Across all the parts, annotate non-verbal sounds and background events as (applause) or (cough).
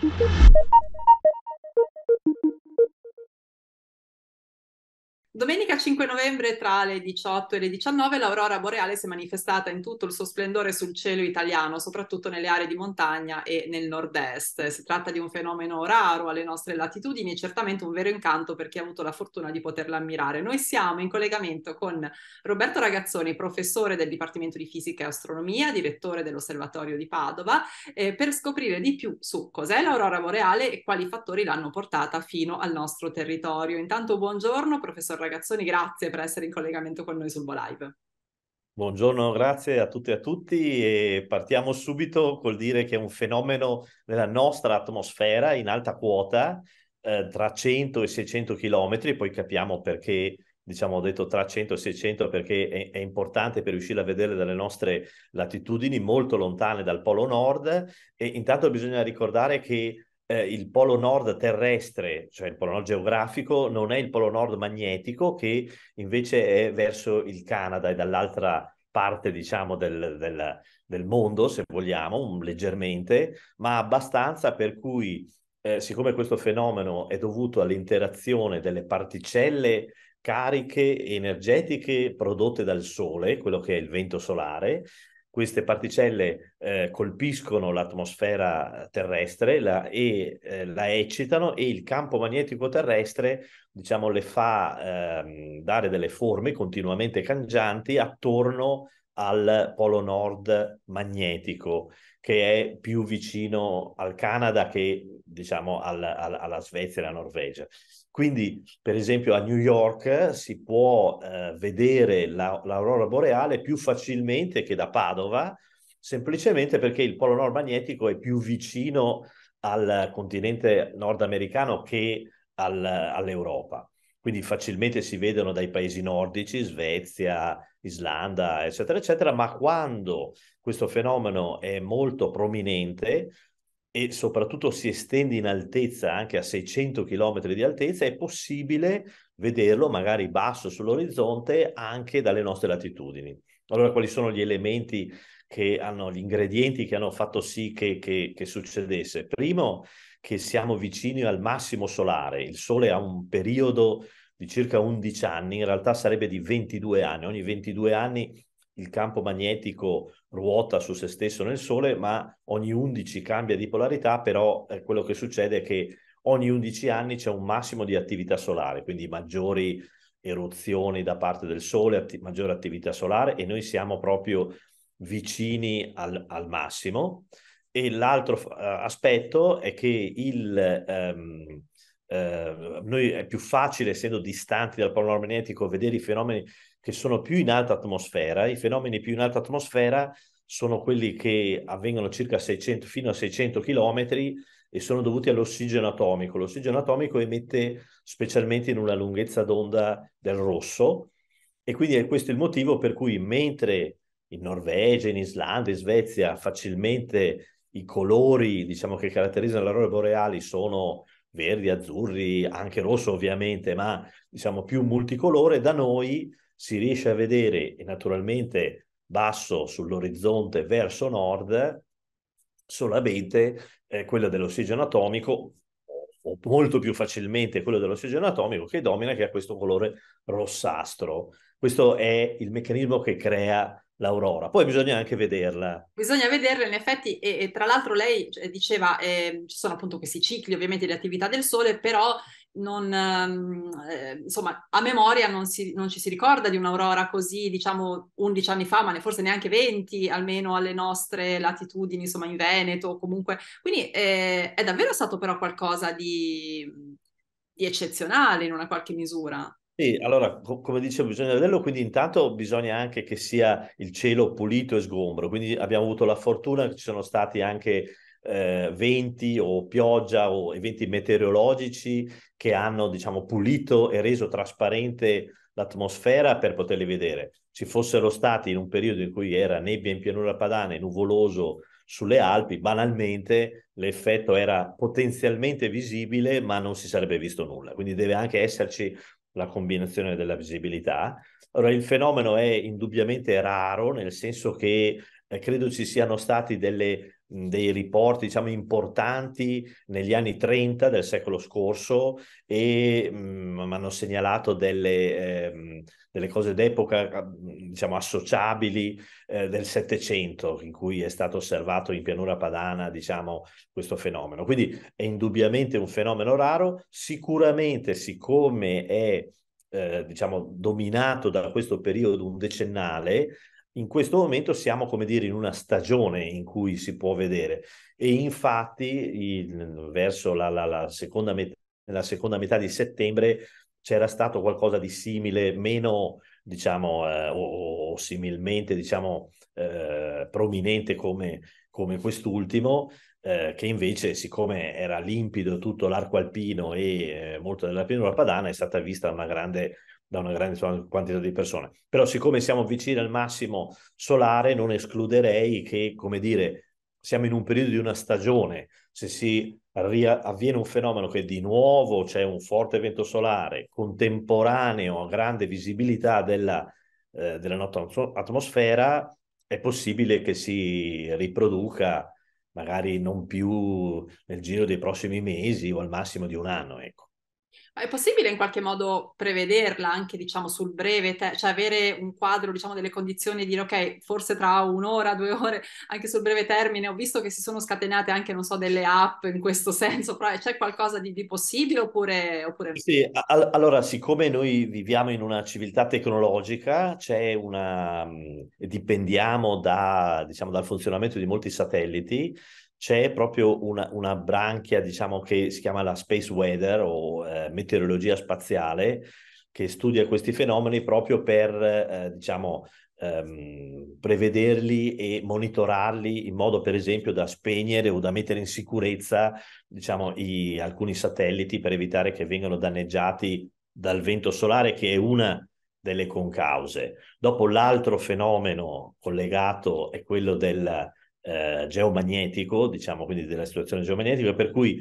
Thank you. Domenica 5 novembre tra le 18 e le 19 l'aurora boreale si è manifestata in tutto il suo splendore sul cielo italiano, soprattutto nelle aree di montagna e nel nord-est. Si tratta di un fenomeno raro alle nostre latitudini e certamente un vero incanto per chi ha avuto la fortuna di poterla ammirare. Noi siamo in collegamento con Roberto Ragazzoni, professore del Dipartimento di Fisica e Astronomia, direttore dell'Osservatorio di Padova, eh, per scoprire di più su cos'è l'aurora boreale e quali fattori l'hanno portata fino al nostro territorio. Intanto buongiorno professor Ragazzoni. Ragazzoni, grazie per essere in collegamento con noi sul Volive. Buongiorno, grazie a tutte e a tutti e partiamo subito col dire che è un fenomeno nella nostra atmosfera in alta quota eh, tra 100 e 600 km, poi capiamo perché diciamo ho detto tra 100 e 600 perché è, è, importante per riuscire a vedere dalle nostre latitudini molto lontane dal polo nord e intanto bisogna ricordare che eh, il polo nord terrestre, cioè il polo nord geografico, non è il polo nord magnetico che invece è verso il Canada e dall'altra parte, diciamo, del, del, del mondo, se vogliamo, un, leggermente, ma abbastanza per cui, eh, siccome questo fenomeno è dovuto all'interazione delle particelle cariche energetiche prodotte dal Sole, quello che è il vento solare, queste particelle eh, colpiscono l'atmosfera terrestre la, e eh, la eccitano e il campo magnetico terrestre diciamo, le fa eh, dare delle forme continuamente cangianti attorno al polo nord magnetico che è più vicino al Canada che diciamo, al, al, alla Svezia e alla Norvegia. Quindi, per esempio, a New York eh, si può eh, vedere la, l'aurora boreale più facilmente che da Padova, semplicemente perché il polo nord magnetico è più vicino al continente nordamericano che al, all'Europa. Quindi facilmente si vedono dai paesi nordici, Svezia, Islanda, eccetera, eccetera, ma quando questo fenomeno è molto prominente, e soprattutto si estende in altezza anche a 600 km di altezza, è possibile vederlo magari basso sull'orizzonte anche dalle nostre latitudini. Allora quali sono gli elementi che hanno, gli ingredienti che hanno fatto sì che, che, che succedesse? Primo, che siamo vicini al massimo solare, il Sole ha un periodo di circa 11 anni, in realtà sarebbe di 22 anni, ogni 22 anni il campo magnetico ruota su se stesso nel Sole, ma ogni 11 cambia di polarità, però eh, quello che succede è che ogni 11 anni c'è un massimo di attività solare, quindi maggiori eruzioni da parte del Sole, atti- maggiore attività solare e noi siamo proprio vicini al, al massimo. E l'altro uh, aspetto è che il, um, eh, noi è più facile, essendo distanti dal polo magnetico, vedere i fenomeni che sono più in alta atmosfera. I fenomeni più in alta atmosfera sono quelli che avvengono circa 600, fino a 600 km e sono dovuti all'ossigeno atomico. L'ossigeno atomico emette specialmente in una lunghezza d'onda del rosso e quindi è questo il motivo per cui mentre in Norvegia, in Islanda, in Svezia facilmente i colori diciamo, che caratterizzano le aurore boreali sono verdi, azzurri, anche rosso ovviamente, ma diciamo più multicolore, da noi si riesce a vedere naturalmente basso sull'orizzonte verso nord solamente eh, quella dell'ossigeno atomico o molto più facilmente quello dell'ossigeno atomico che domina che ha questo colore rossastro. Questo è il meccanismo che crea l'aurora. Poi bisogna anche vederla. Bisogna vederla, in effetti, e, e tra l'altro lei cioè, diceva, eh, ci sono appunto questi cicli ovviamente di attività del Sole, però non, ehm, eh, insomma, a memoria non, si, non, ci si ricorda di un'aurora così, diciamo, 11 anni fa, ma forse neanche 20, almeno alle nostre latitudini, insomma, in Veneto comunque. Quindi eh, è davvero stato però qualcosa di, di eccezionale in una qualche misura. Sì, allora, co- come dicevo, bisogna vederlo, quindi intanto bisogna anche che sia il cielo pulito e sgombro, quindi abbiamo avuto la fortuna che ci sono stati anche eh, venti o pioggia o eventi meteorologici che hanno, diciamo, pulito e reso trasparente l'atmosfera per poterli vedere. Ci fossero stati in un periodo in cui era nebbia in pianura padana e nuvoloso sulle Alpi, banalmente l'effetto era potenzialmente visibile, ma non si sarebbe visto nulla. Quindi deve anche esserci la combinazione della visibilità. Allora, il fenomeno è indubbiamente raro, nel senso che eh, credo ci siano stati delle dei riporti diciamo, importanti negli anni 30 del secolo scorso e mi hanno segnalato delle, eh, delle cose d'epoca diciamo, associabili eh, del Settecento in cui è stato osservato in pianura padana diciamo, questo fenomeno. Quindi è indubbiamente un fenomeno raro, sicuramente siccome è eh, diciamo, dominato da questo periodo un decennale, in questo momento siamo, come dire, in una stagione in cui si può vedere e infatti il, verso la, la, la, seconda met- la, seconda metà di settembre c'era stato qualcosa di simile, meno diciamo eh, o, o, similmente diciamo eh, prominente come, come quest'ultimo, eh, che invece, siccome era limpido tutto l'arco alpino e eh, molto della pianura padana, è stata vista una grande da una grande quantità di persone. Però siccome siamo vicini al massimo solare, non escluderei che, come dire, siamo in un periodo di una stagione, se si avviene un fenomeno che di nuovo c'è un forte evento solare, contemporaneo a grande visibilità della, eh, della nostra atmosfera, è possibile che si riproduca magari non più nel giro dei prossimi mesi o al massimo di un anno, ecco. È possibile in qualche modo prevederla anche, diciamo, sul breve, te- cioè avere un quadro, diciamo, delle condizioni e dire, ok, forse tra un'ora, due ore, anche sul breve termine, ho visto che si sono scatenate anche, non so, delle app in questo (laughs) senso, però c'è qualcosa di, di possibile oppure... oppure... Sì, all- allora, siccome noi viviamo in una civiltà tecnologica, c'è una... Mhmm, dipendiamo da, diciamo, dal funzionamento di molti satelliti, c'è proprio una, una, branchia, diciamo, che si chiama la space weather o eh, meteorologia spaziale, che studia questi fenomeni proprio per, eh, diciamo, ehm, prevederli e monitorarli in modo, per esempio, da spegnere o da mettere in sicurezza, diciamo, i, alcuni satelliti per evitare che vengano danneggiati dal vento solare, che è una delle concause. Dopo l'altro fenomeno collegato è quello del eh, geomagnetico, diciamo quindi della situazione geomagnetica, per cui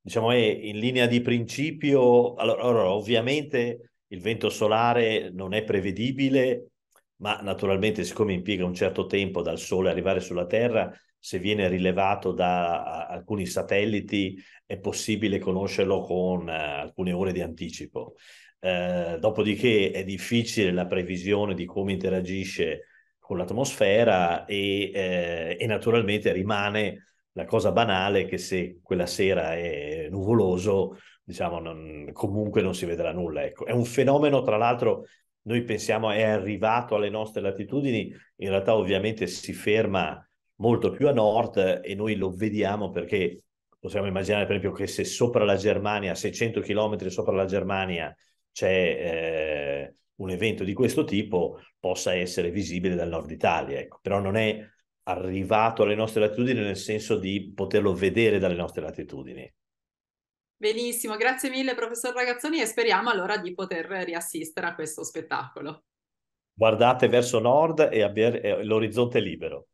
diciamo è in linea di principio, allora, allora ovviamente il vento solare non è prevedibile, ma naturalmente siccome impiega un certo tempo dal Sole arrivare sulla Terra, se viene rilevato da alcuni satelliti è possibile conoscerlo con eh, alcune ore di anticipo. Eh, dopodiché è difficile la previsione di come interagisce con l'atmosfera e, eh, e, naturalmente rimane la cosa banale che se quella sera è nuvoloso, diciamo, non, comunque non si vedrà nulla. Ecco. È un fenomeno, tra l'altro, noi pensiamo è arrivato alle nostre latitudini, in realtà ovviamente si ferma molto più a nord e noi lo vediamo perché possiamo immaginare per esempio che se sopra la Germania, 600 km sopra la Germania, c'è... Eh, un evento di questo tipo possa essere visibile dal nord Italia, ecco. però non è arrivato alle nostre latitudini nel senso di poterlo vedere dalle nostre latitudini. Benissimo, grazie mille professor Ragazzoni e speriamo allora di poter riassistere a questo spettacolo. Guardate verso nord e eh, l'orizzonte libero.